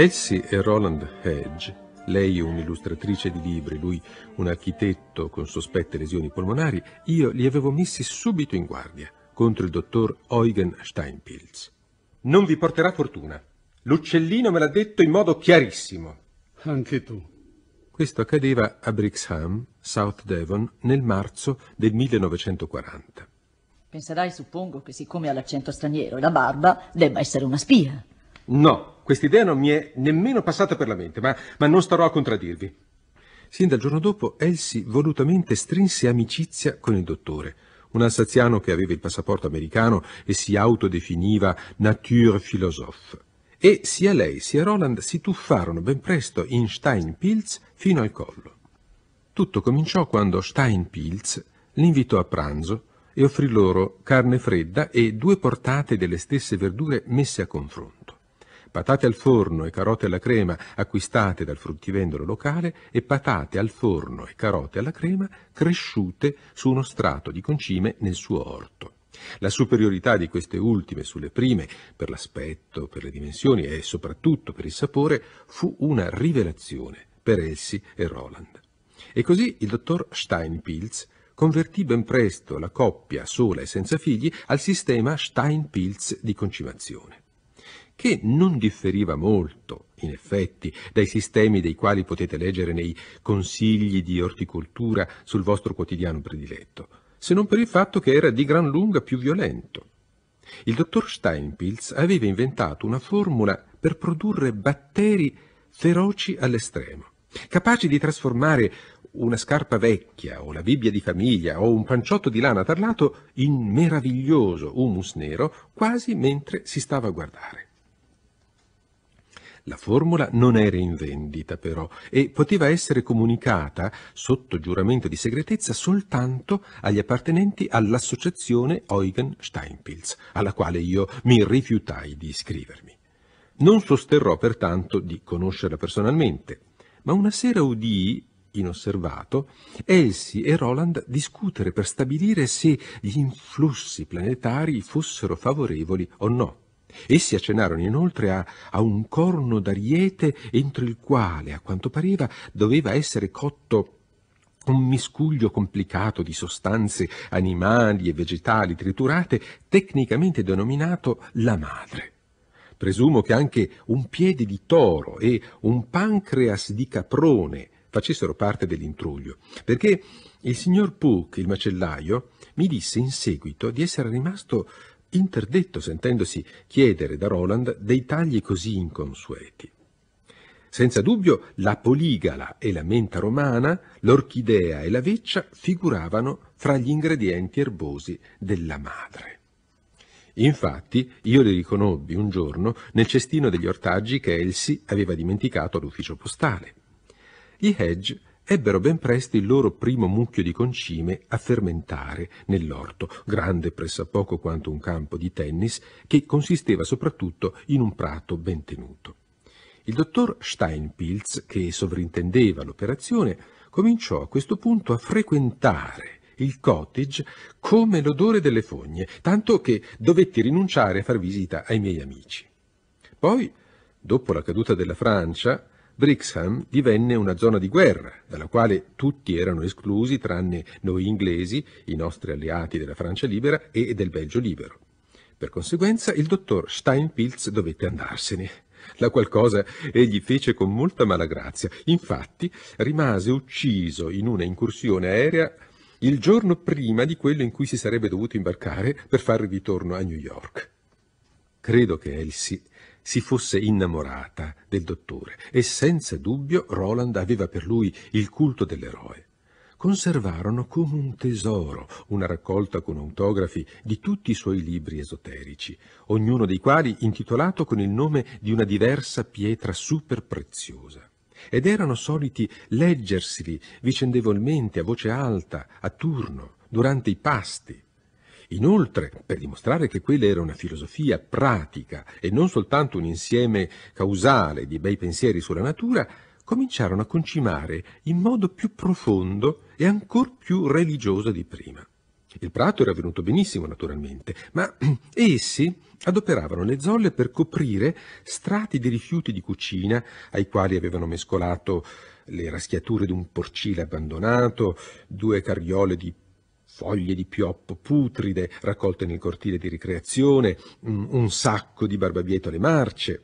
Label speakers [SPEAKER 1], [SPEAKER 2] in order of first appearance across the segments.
[SPEAKER 1] Essi e Roland Hedge, lei un'illustratrice di libri, lui un architetto con sospette lesioni polmonari, io li avevo messi subito in guardia contro il dottor Eugen Steinpilz. Non vi porterà fortuna. L'uccellino me l'ha detto in modo chiarissimo. Anche tu. Questo accadeva a Brixham, South Devon, nel marzo del 1940. Penserai, suppongo, che siccome ha l'accento straniero e la barba, debba essere una spia. No, Quest'idea non mi è nemmeno passata per la mente, ma, ma non starò a contraddirvi. Sin dal giorno dopo, Elsie volutamente strinse amicizia con il dottore, un alsaziano che aveva il passaporto americano e si autodefiniva Naturphilosoph. E sia lei sia Roland si tuffarono ben presto in Steinpilz fino al collo. Tutto cominciò quando Steinpilz li invitò a pranzo e offrì loro carne fredda e due portate delle stesse verdure messe a confronto patate al forno e carote alla crema acquistate dal fruttivendolo locale e patate al forno e carote alla crema cresciute su uno strato di concime nel suo orto. La superiorità di queste ultime sulle prime, per l'aspetto, per le dimensioni e soprattutto per il sapore, fu una rivelazione per Elsie e Roland. E così il dottor Steinpilz convertì ben presto la coppia sola e senza figli al sistema Steinpilz di concimazione che non differiva molto, in effetti, dai sistemi dei quali potete leggere nei consigli di orticoltura sul vostro quotidiano prediletto, se non per il fatto che era di gran lunga più violento. Il dottor Steinpilz aveva inventato una formula per produrre batteri feroci all'estremo, capaci di trasformare una scarpa vecchia o la Bibbia di famiglia o un panciotto di lana tarlato in meraviglioso humus nero quasi mentre si stava a guardare. La formula non era in vendita però e poteva essere comunicata sotto giuramento di segretezza soltanto agli appartenenti all'associazione Eugen Steinpilz, alla quale io mi rifiutai di iscrivermi. Non sosterrò pertanto di conoscerla personalmente, ma una sera udii inosservato, Elsie e Roland discutere per stabilire se gli influssi planetari fossero favorevoli o no. Essi accennarono inoltre a, a un corno d'ariete entro il quale, a quanto pareva, doveva essere cotto un miscuglio complicato di sostanze animali e vegetali triturate, tecnicamente denominato la madre. Presumo che anche un piede di toro e un pancreas di caprone facessero parte dell'intruglio, perché il signor Puck, il macellaio, mi disse in seguito di essere rimasto interdetto sentendosi chiedere da Roland dei tagli così inconsueti. Senza dubbio la poligala e la menta romana, l'orchidea e la veccia figuravano fra gli ingredienti erbosi della madre. Infatti io li riconobbi un giorno nel cestino degli ortaggi che Elsie aveva dimenticato all'ufficio postale. Gli Hedge ebbero ben presto il loro primo mucchio di concime a fermentare nell'orto, grande pressappoco quanto un campo di tennis, che consisteva soprattutto in un prato ben tenuto. Il dottor Steinpilz, che sovrintendeva l'operazione, cominciò a questo punto a frequentare il cottage come l'odore delle fogne, tanto che dovetti rinunciare a far visita ai miei amici. Poi, dopo la caduta della Francia, Brixham divenne una zona di guerra, dalla quale tutti erano esclusi tranne noi inglesi, i nostri alleati della Francia libera e del Belgio libero. Per conseguenza il dottor Steinpilz dovette andarsene. La qual cosa egli fece con molta malagrazia. Infatti rimase ucciso in una incursione aerea il giorno prima di quello in cui si sarebbe dovuto imbarcare per fare ritorno a New York. Credo che Elsie si fosse innamorata del dottore e senza dubbio Roland aveva per lui il culto dell'eroe. Conservarono come un tesoro una raccolta con autografi di tutti i suoi libri esoterici, ognuno dei quali intitolato con il nome di una diversa pietra super preziosa ed erano soliti leggerseli vicendevolmente a voce alta, a turno, durante i pasti, Inoltre, per dimostrare che quella era una filosofia pratica e non soltanto un insieme causale di bei pensieri sulla natura, cominciarono a concimare in modo più profondo e ancor più religioso di prima. Il prato era venuto benissimo, naturalmente, ma essi adoperavano le zolle per coprire strati di rifiuti di cucina ai quali avevano mescolato le raschiature di un porcile abbandonato, due carriole di foglie di pioppo putride raccolte nel cortile di ricreazione, mm, un sacco di barbabietole marce.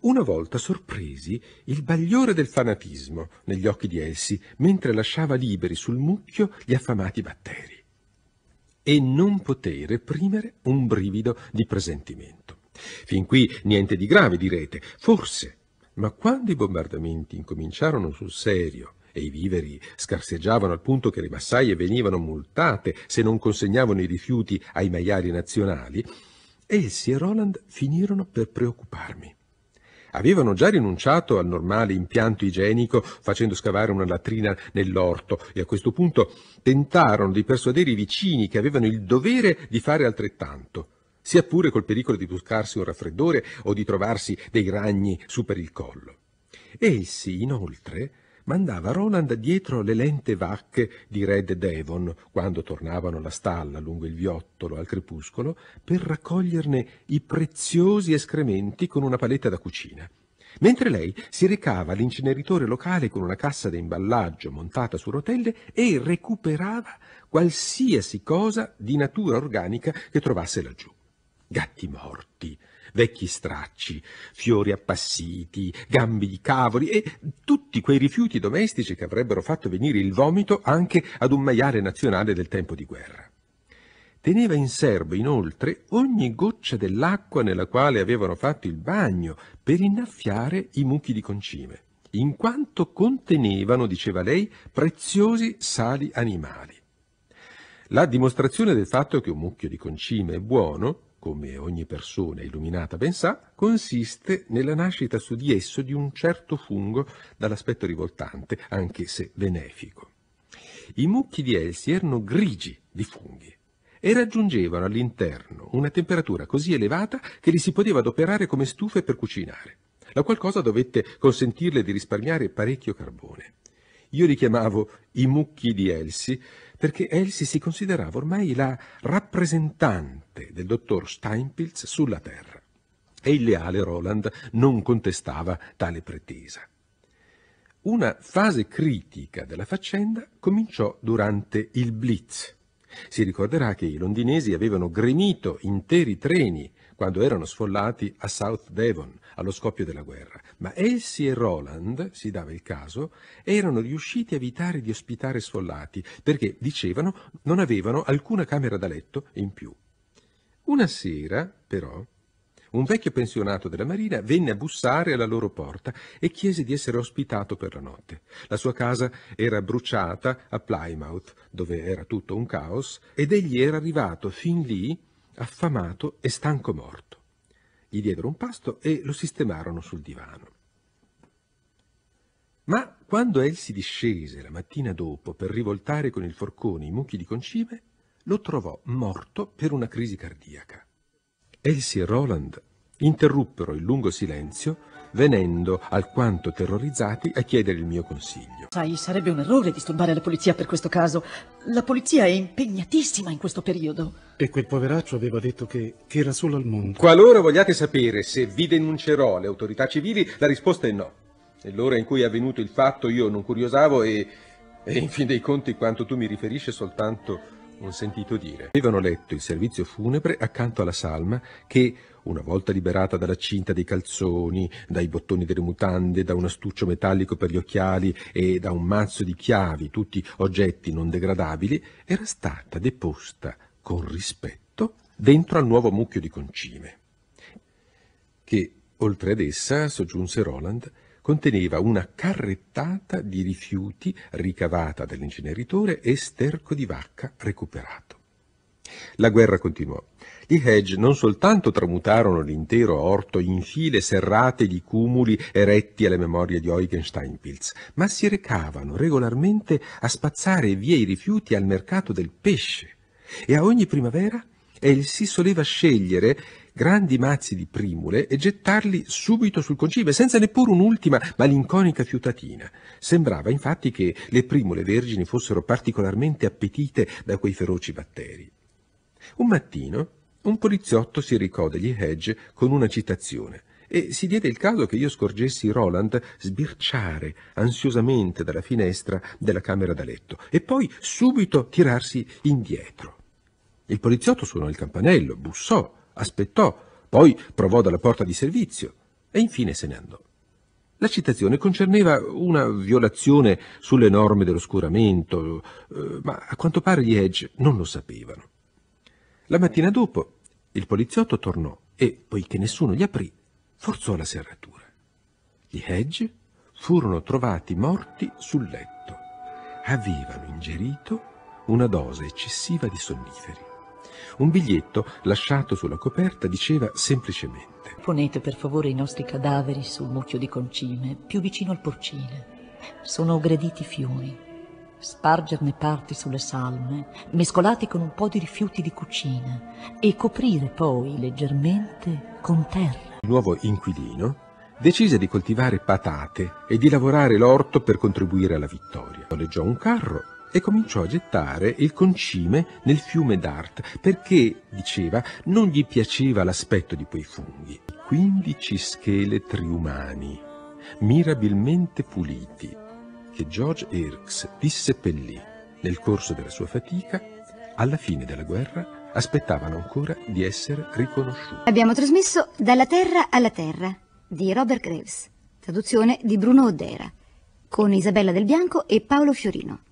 [SPEAKER 1] Una volta sorpresi il bagliore del fanatismo negli occhi di essi mentre lasciava liberi sul mucchio gli affamati batteri e non potei reprimere un brivido di presentimento. Fin qui niente di grave, direte, forse, ma quando i bombardamenti incominciarono sul serio e i viveri scarseggiavano al punto che le massaie venivano multate se non consegnavano i rifiuti ai maiali nazionali, essi e Roland finirono per preoccuparmi. Avevano già rinunciato al normale impianto igienico facendo scavare una latrina nell'orto e a questo punto tentarono di persuadere i vicini che avevano il dovere di fare altrettanto, sia pure col pericolo di buscarsi un raffreddore o di trovarsi dei ragni su per il collo. Essi, inoltre, mandava Roland dietro le lente vacche di Red Devon, quando tornavano alla stalla lungo il viottolo al crepuscolo, per raccoglierne i preziosi escrementi con una paletta da cucina. Mentre lei si recava all'inceneritore locale con una cassa da imballaggio montata su rotelle e recuperava qualsiasi cosa di natura organica che trovasse laggiù. Gatti morti, vecchi stracci, fiori appassiti, gambi di cavoli e tutti quei rifiuti domestici che avrebbero fatto venire il vomito anche ad un maiale nazionale del tempo di guerra. Teneva in serbo inoltre ogni goccia dell'acqua nella quale avevano fatto il bagno per innaffiare i mucchi di concime, in quanto contenevano, diceva lei, preziosi sali animali. La dimostrazione del fatto che un mucchio di concime è buono come ogni persona illuminata ben sa, consiste nella nascita su di esso di un certo fungo dall'aspetto rivoltante, anche se benefico. I mucchi di Elsi erano grigi di funghi e raggiungevano all'interno una temperatura così elevata che li si poteva adoperare come stufe per cucinare. La qualcosa dovette consentirle di risparmiare parecchio carbone. Io li chiamavo i mucchi di Elsi perché Elsie si considerava ormai la rappresentante del dottor Steinpilz sulla Terra e il leale Roland non contestava tale pretesa. Una fase critica della faccenda cominciò durante il Blitz, si ricorderà che i londinesi avevano gremito interi treni quando erano sfollati a South Devon allo scoppio della guerra, ma essi e Roland, si dava il caso, erano riusciti a evitare di ospitare sfollati perché, dicevano, non avevano alcuna camera da letto in più. Una sera, però, un vecchio pensionato della marina venne a bussare alla loro porta e chiese di essere ospitato per la notte. La sua casa era bruciata a Plymouth, dove era tutto un caos, ed egli era arrivato fin lì affamato e stanco morto. Gli diedero un pasto e lo sistemarono sul divano. Ma quando Elsie discese la mattina dopo per rivoltare con il forcone i mucchi di concime, lo trovò morto per una crisi cardiaca. Elsie e Roland interruppero il lungo silenzio venendo, alquanto terrorizzati, a chiedere il mio consiglio. Sai, sarebbe un errore disturbare la polizia per questo caso. La polizia è impegnatissima in questo periodo. E quel poveraccio aveva detto che, che era solo al mondo. Qualora vogliate sapere se vi denuncerò le autorità civili, la risposta è no. Nell'ora in cui è avvenuto il fatto io non curiosavo e, e in fin dei conti quanto tu mi riferisci soltanto ho sentito dire. Avevano letto il servizio funebre accanto alla salma che, una volta liberata dalla cinta dei calzoni, dai bottoni delle mutande, da un astuccio metallico per gli occhiali e da un mazzo di chiavi, tutti oggetti non degradabili, era stata deposta con rispetto dentro al nuovo mucchio di concime, che, oltre ad essa, soggiunse Roland, conteneva una carrettata di rifiuti ricavata dall'inceneritore e sterco di vacca recuperato. La guerra continuò. Gli Hedge non soltanto tramutarono l'intero orto in file serrate di cumuli eretti alle memorie di Eugen Steinpilz, ma si recavano regolarmente a spazzare via i rifiuti al mercato del pesce e a ogni primavera si soleva scegliere grandi mazzi di primule e gettarli subito sul concime, senza neppure un'ultima malinconica fiutatina. Sembrava infatti che le primule vergini fossero particolarmente appetite da quei feroci batteri. Un mattino un poliziotto si ricò degli Hedge con una citazione e si diede il caso che io scorgessi Roland sbirciare ansiosamente dalla finestra della camera da letto e poi subito tirarsi indietro. Il poliziotto suonò il campanello, bussò Aspettò, poi provò dalla porta di servizio e infine se ne andò. La citazione concerneva una violazione sulle norme dell'oscuramento, eh, ma a quanto pare gli Edge non lo sapevano. La mattina dopo il poliziotto tornò e, poiché nessuno gli aprì, forzò la serratura. Gli Hedge furono trovati morti sul letto. Avevano ingerito una dose eccessiva di sonniferi. Un biglietto lasciato sulla coperta diceva semplicemente Ponete per favore i nostri cadaveri sul mucchio di concime, più vicino al porcine. Sono graditi fiumi. Spargerne parti sulle salme, mescolati con un po' di rifiuti di cucina, e coprire poi leggermente con terra. Il nuovo inquilino decise di coltivare patate e di lavorare l'orto per contribuire alla vittoria. Noleggiò un carro e cominciò a gettare il concime nel fiume d'Art perché, diceva, non gli piaceva l'aspetto di quei funghi. 15 scheletri umani, mirabilmente puliti, che George Irks disseppellì nel corso della sua fatica, alla fine della guerra aspettavano ancora di essere riconosciuti. Abbiamo trasmesso Dalla Terra alla Terra di Robert Graves, traduzione di Bruno Odera, con Isabella Del Bianco e Paolo Fiorino.